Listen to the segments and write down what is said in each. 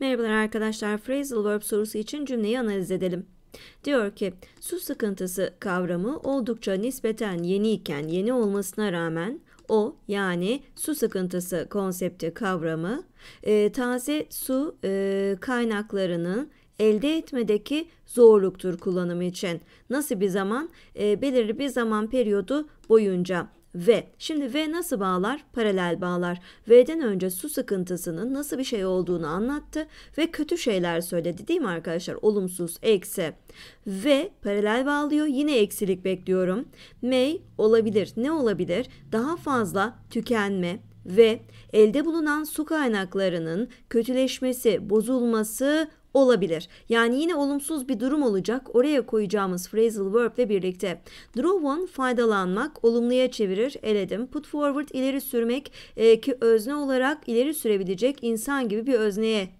Merhabalar arkadaşlar, phrasal verb sorusu için cümleyi analiz edelim. Diyor ki, su sıkıntısı kavramı oldukça nispeten yeni iken yeni olmasına rağmen o yani su sıkıntısı konsepti kavramı e, taze su e, kaynaklarının elde etmedeki zorluktur kullanımı için. Nasıl bir zaman? E, belirli bir zaman periyodu boyunca V. Şimdi V nasıl bağlar? Paralel bağlar. V'den önce su sıkıntısının nasıl bir şey olduğunu anlattı ve kötü şeyler söyledi değil mi arkadaşlar? Olumsuz, eksi. V paralel bağlıyor. Yine eksilik bekliyorum. May olabilir. Ne olabilir? Daha fazla tükenme, ve elde bulunan su kaynaklarının kötüleşmesi, bozulması olabilir. Yani yine olumsuz bir durum olacak oraya koyacağımız phrasal verb ile birlikte. Draw one faydalanmak, olumluya çevirir, eledim. Put forward ileri sürmek e, ki özne olarak ileri sürebilecek insan gibi bir özneye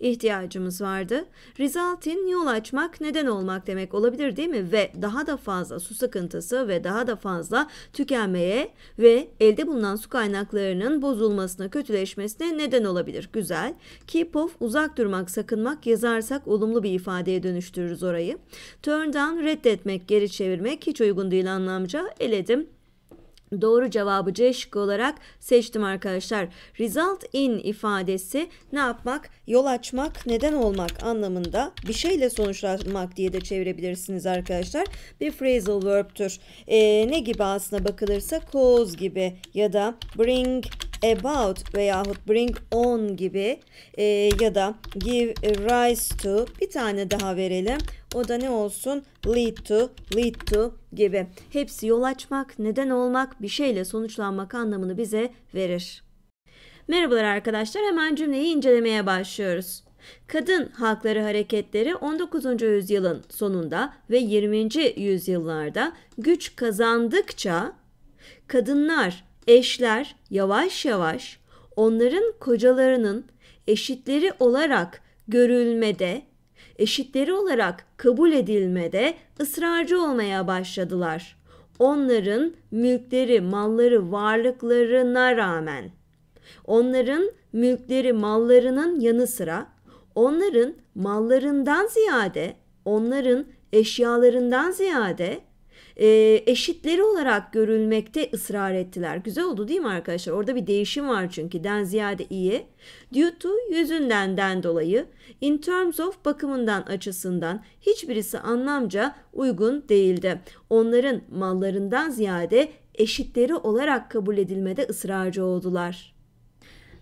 ihtiyacımız vardı. Resultin yol açmak neden olmak demek olabilir değil mi? Ve daha da fazla su sıkıntısı ve daha da fazla tükenmeye ve elde bulunan su kaynaklarının bozulmasına, kötüleşmesine neden olabilir. Güzel. Keep off uzak durmak, sakınmak yazarsak olumlu bir ifadeye dönüştürürüz orayı. Turn down reddetmek, geri çevirmek hiç uygun değil anlamca eledim Doğru cevabı C şıkkı olarak seçtim arkadaşlar. Result in ifadesi ne yapmak? Yol açmak, neden olmak anlamında bir şeyle sonuçlanmak diye de çevirebilirsiniz arkadaşlar. Bir phrasal verb'tür. Ee, ne gibi aslında bakılırsa cause gibi ya da bring about veyahut bring on gibi e, ya da give rise to bir tane daha verelim. O da ne olsun? Lead to, lead to gibi. Hepsi yol açmak, neden olmak, bir şeyle sonuçlanmak anlamını bize verir. Merhabalar arkadaşlar. Hemen cümleyi incelemeye başlıyoruz. Kadın hakları hareketleri 19. yüzyılın sonunda ve 20. yüzyıllarda güç kazandıkça kadınlar eşler yavaş yavaş onların kocalarının eşitleri olarak görülmede, eşitleri olarak kabul edilmede ısrarcı olmaya başladılar. Onların mülkleri, malları, varlıklarına rağmen onların mülkleri, mallarının yanı sıra onların mallarından ziyade, onların eşyalarından ziyade e, eşitleri olarak görülmekte ısrar ettiler. Güzel oldu değil mi arkadaşlar? Orada bir değişim var çünkü den ziyade iyi. Due to yüzünden den dolayı in terms of bakımından açısından hiçbirisi anlamca uygun değildi. Onların mallarından ziyade eşitleri olarak kabul edilmede ısrarcı oldular.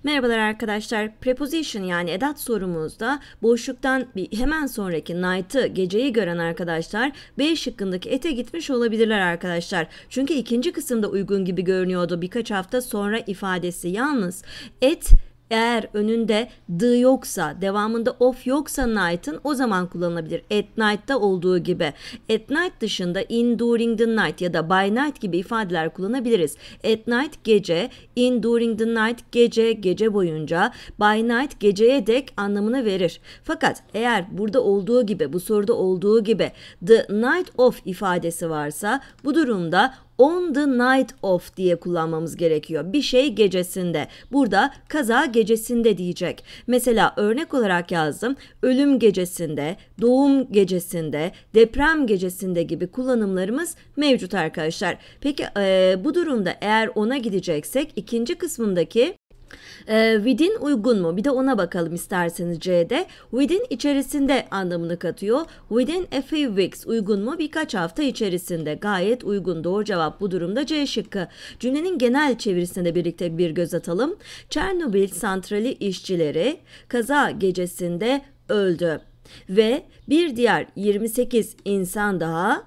Merhabalar arkadaşlar. Preposition yani edat sorumuzda boşluktan bir hemen sonraki night'ı geceyi gören arkadaşlar B şıkkındaki ete gitmiş olabilirler arkadaşlar. Çünkü ikinci kısımda uygun gibi görünüyordu birkaç hafta sonra ifadesi. Yalnız et eğer önünde the yoksa, devamında of yoksa night'ın o zaman kullanılabilir. At night'ta olduğu gibi. At night dışında in during the night ya da by night gibi ifadeler kullanabiliriz. At night gece, in during the night gece, gece boyunca, by night geceye dek anlamını verir. Fakat eğer burada olduğu gibi, bu soruda olduğu gibi the night of ifadesi varsa bu durumda on the night of diye kullanmamız gerekiyor. Bir şey gecesinde. Burada kaza gecesinde diyecek. Mesela örnek olarak yazdım. Ölüm gecesinde, doğum gecesinde, deprem gecesinde gibi kullanımlarımız mevcut arkadaşlar. Peki e, bu durumda eğer ona gideceksek ikinci kısmındaki e, ee, within uygun mu? Bir de ona bakalım isterseniz C'de. Within içerisinde anlamını katıyor. Within a few weeks uygun mu? Birkaç hafta içerisinde. Gayet uygun. Doğru cevap bu durumda C şıkkı. Cümlenin genel çevirisine birlikte bir göz atalım. Çernobil santrali işçileri kaza gecesinde öldü ve bir diğer 28 insan daha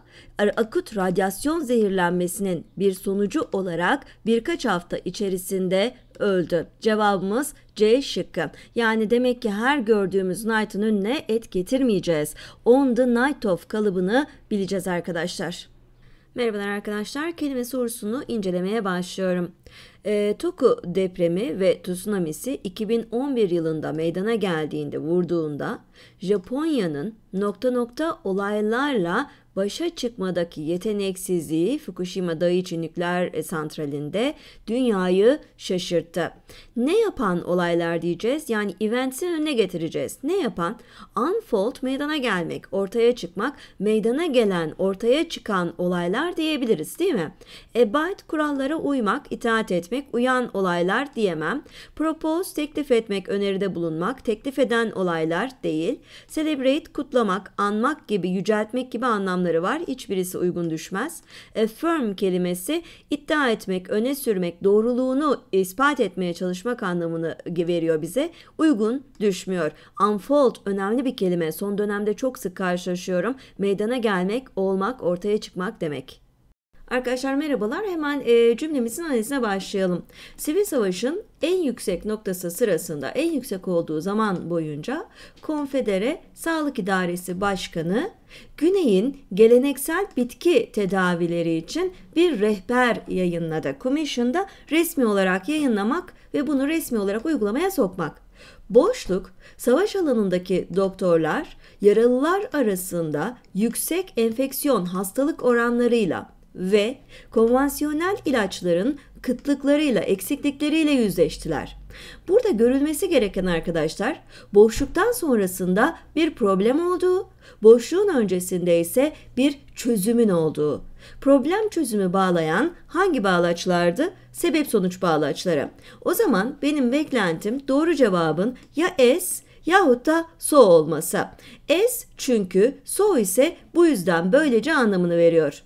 akut radyasyon zehirlenmesinin bir sonucu olarak birkaç hafta içerisinde öldü. Cevabımız C şıkkı. Yani demek ki her gördüğümüz night'ın önüne et getirmeyeceğiz. On the night of kalıbını bileceğiz arkadaşlar. Merhabalar arkadaşlar. Kelime sorusunu incelemeye başlıyorum. E, Toku depremi ve tsunamisi 2011 yılında meydana geldiğinde vurduğunda Japonya'nın nokta nokta olaylarla başa çıkmadaki yeteneksizliği Fukushima Daiichi nükleer santralinde dünyayı şaşırttı. Ne yapan olaylar diyeceğiz? Yani eventsin önüne getireceğiz. Ne yapan? Unfold meydana gelmek, ortaya çıkmak, meydana gelen, ortaya çıkan olaylar diyebiliriz değil mi? Abide kurallara uymak, itaat etmek etmek, uyan olaylar diyemem. Propose, teklif etmek, öneride bulunmak, teklif eden olaylar değil. Celebrate, kutlamak, anmak gibi, yüceltmek gibi anlamları var. Hiçbirisi uygun düşmez. Affirm kelimesi iddia etmek, öne sürmek, doğruluğunu ispat etmeye çalışmak anlamını veriyor bize. Uygun düşmüyor. Unfold önemli bir kelime. Son dönemde çok sık karşılaşıyorum. Meydana gelmek, olmak, ortaya çıkmak demek. Arkadaşlar merhabalar. Hemen e, cümlemizin analizine başlayalım. Sivil savaşın en yüksek noktası sırasında en yüksek olduğu zaman boyunca Konfedere Sağlık İdaresi Başkanı Güney'in geleneksel bitki tedavileri için bir rehber yayınladı. Commission'da resmi olarak yayınlamak ve bunu resmi olarak uygulamaya sokmak. Boşluk, savaş alanındaki doktorlar yaralılar arasında yüksek enfeksiyon hastalık oranlarıyla ve konvansiyonel ilaçların kıtlıklarıyla, eksiklikleriyle yüzleştiler. Burada görülmesi gereken arkadaşlar, boşluktan sonrasında bir problem olduğu, boşluğun öncesinde ise bir çözümün olduğu. Problem çözümü bağlayan hangi bağlaçlardı? Sebep sonuç bağlaçları. O zaman benim beklentim doğru cevabın ya S yahut da so olması. S çünkü so ise bu yüzden böylece anlamını veriyor.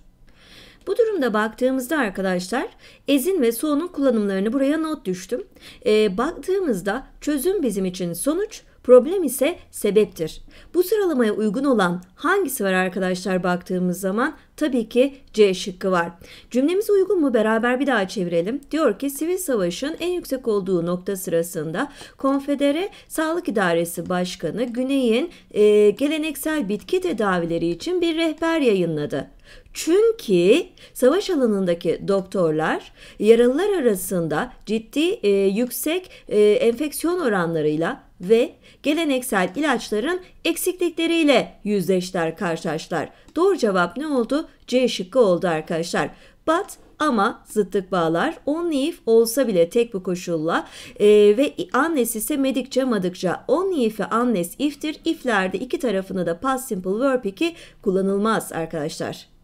Bu durumda baktığımızda arkadaşlar ezin ve sonun kullanımlarını buraya not düştüm. E, baktığımızda çözüm bizim için sonuç, problem ise sebeptir. Bu sıralamaya uygun olan hangisi var arkadaşlar baktığımız zaman tabii ki C şıkkı var. Cümlemize uygun mu? Beraber bir daha çevirelim. Diyor ki sivil savaşın en yüksek olduğu nokta sırasında konfedere sağlık İdaresi başkanı Güney'in e, geleneksel bitki tedavileri için bir rehber yayınladı. Çünkü savaş alanındaki doktorlar yaralılar arasında ciddi e, yüksek e, enfeksiyon oranlarıyla ve geleneksel ilaçların eksiklikleriyle yüzleştiler karşılaştılar. Doğru cevap ne oldu? sonucu C şıkkı oldu arkadaşlar. But ama zıttık bağlar only if olsa bile tek bu koşulla e, ve unless ise medikçe madıkça only if'i unless if'tir iflerde iki tarafını da past simple verb 2 kullanılmaz arkadaşlar.